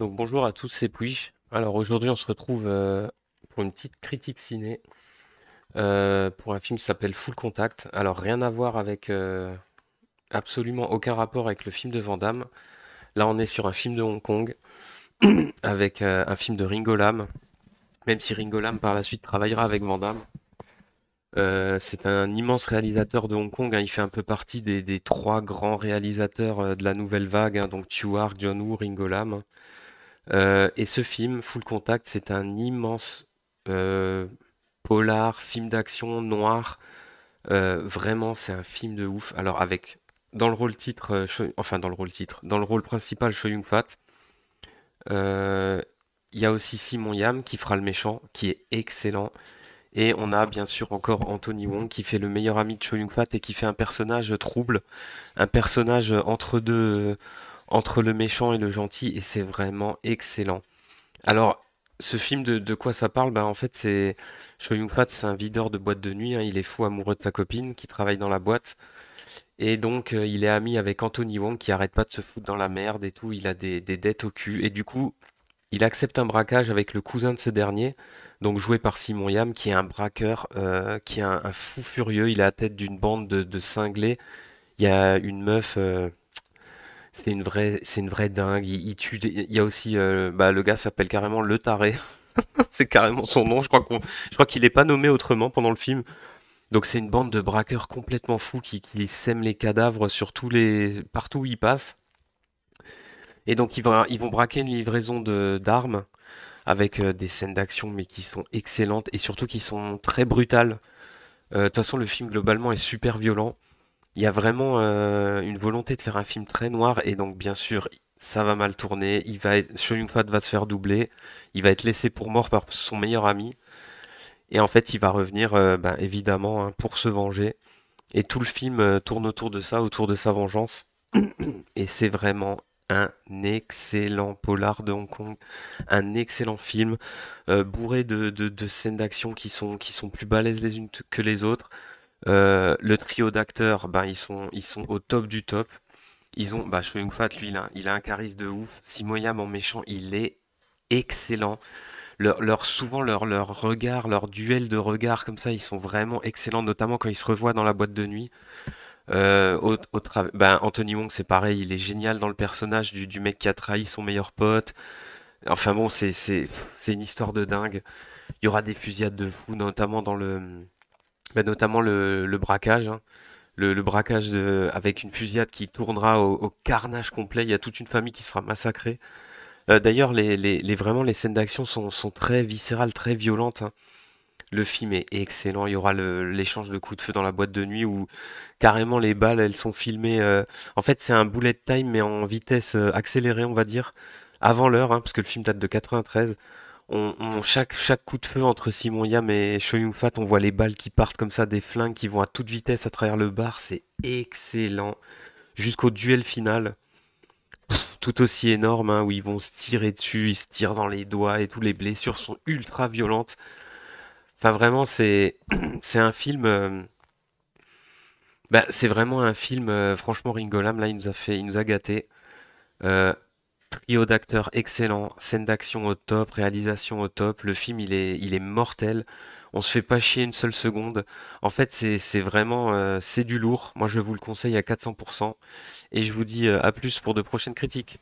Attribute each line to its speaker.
Speaker 1: Donc bonjour à tous, c'est Pouich. Alors aujourd'hui on se retrouve euh, pour une petite critique ciné euh, pour un film qui s'appelle Full Contact. Alors rien à voir avec euh, absolument aucun rapport avec le film de Van Là on est sur un film de Hong Kong avec un film de Ringo Même si Ringo par la suite travaillera avec Van c'est un immense réalisateur de Hong Kong. Hein. Il fait un peu partie des, trois grands réalisateurs de la nouvelle vague, hein. donc Tuar, John Woo, Ringo Lam. Hein. Euh, et ce film, Full Contact, c'est un immense euh, polar, film d'action noir. Euh, vraiment, c'est un film de ouf. Alors avec dans le rôle titre, enfin dans le rôle titre, dans le rôle principal, Cho Young Fat. Il y a aussi Simon Yam qui fera le méchant, qui est excellent. Et on a bien sûr encore Anthony Wong qui fait le meilleur ami de Cho Yun Fat et qui fait un personnage trouble, un personnage entre deux, entre le méchant et le gentil, et c'est vraiment excellent. Alors, ce film, de, quoi ça parle ben, En fait, c'est Choi fat c'est un videur de boîte de nuit, hein. il est fou amoureux de sa copine qui travaille dans la boîte, et donc euh, il est ami avec Anthony Wong qui arrête pas de se foutre dans la merde et tout, il a des, dettes au cul, et du coup, il accepte un braquage avec le cousin de ce dernier, donc joué par Simon Yam, qui est un braqueur, euh, qui est un, fou furieux. Il est à la tête d'une bande de, cinglés. Il y a une meuf, euh, c'est une vraie, c'est une vraie dingue. Il, tue. Il y a aussi, euh, bah, le gars s'appelle carrément le taré. c'est carrément son nom. Je crois qu'on, crois qu'il n'est pas nommé autrement pendant le film. Donc c'est une bande de braqueurs complètement fous qui, sèment les cadavres sur tous les, partout où ils passent. Et donc ils vont, ils vont braquer une livraison de d'armes avec euh, des scènes d'action mais qui sont excellentes et surtout qui sont très brutales. Euh, de toute façon le film globalement est super violent il y a vraiment euh, une volonté de faire un film très noir et donc bien sûr ça va mal tourner. Il va être, Fat va se faire doubler. Il va être laissé pour mort par son meilleur ami. Et en fait, il va revenir, euh, bah, évidemment, hein, pour se venger. Et tout le film euh, tourne autour de ça, autour de sa vengeance. Et c'est vraiment un excellent polar de Hong Kong, un excellent film, bourré de, scènes d'action qui sont, qui sont plus balèzes les unes que les autres. Euh, le trio d'acteurs, ben ils, sont, ils sont au top du top. Ils ont, bah, Shoung Fat, lui, là il a un charisme de ouf. Simoyam en méchant, il est excellent. Leur, souvent, leur, leur regard, leur duel de regard, comme ça, ils sont vraiment excellents, notamment quand ils se revoient dans la boîte de nuit. Euh, ben, Anthony Wong, c'est pareil, il est génial dans le personnage du, du, mec qui a trahi son meilleur pote. Enfin bon, c'est une histoire de dingue. Il y aura des fusillades de fou, notamment dans le, bah, notamment le, braquage. Le, braquage hein. avec une fusillade qui tournera au, carnage complet. Il y a toute une famille qui sera massacrée. Euh, d'ailleurs, les, vraiment, les scènes d'action sont, très viscérales, très violentes. Hein. Le film est excellent. Il y aura l'échange de coups de feu dans la boîte de nuit où carrément les balles, elles sont filmées. Euh. en fait, c'est un bullet time, mais en vitesse euh, accélérée, on va dire, avant l'heure, hein, parce que le film date de 93 chaque, chaque coup de feu entre Simon Yam et Shoyung Fat, on voit les balles qui partent comme ça, des flingues qui vont à toute vitesse à travers le bar. C'est excellent. Jusqu'au duel final. tout aussi énorme, hein, où ils vont se tirer dessus, ils se tirent dans les doigts et toutes les blessures sont ultra violentes. Enfin, vraiment, c'est un film. Euh, bah, c'est vraiment un film, euh, franchement, Ringolam, là, il nous a fait, il nous a gâté. Euh, Trio d'acteurs excellent, scène d'action au top, réalisation au top. Le film, il est, il est mortel. On se fait pas chier une seule seconde. En fait, c'est, c'est vraiment, euh, c'est du lourd. Moi, je vous le conseille à 400%. Et je vous dis euh, à plus pour de prochaines critiques.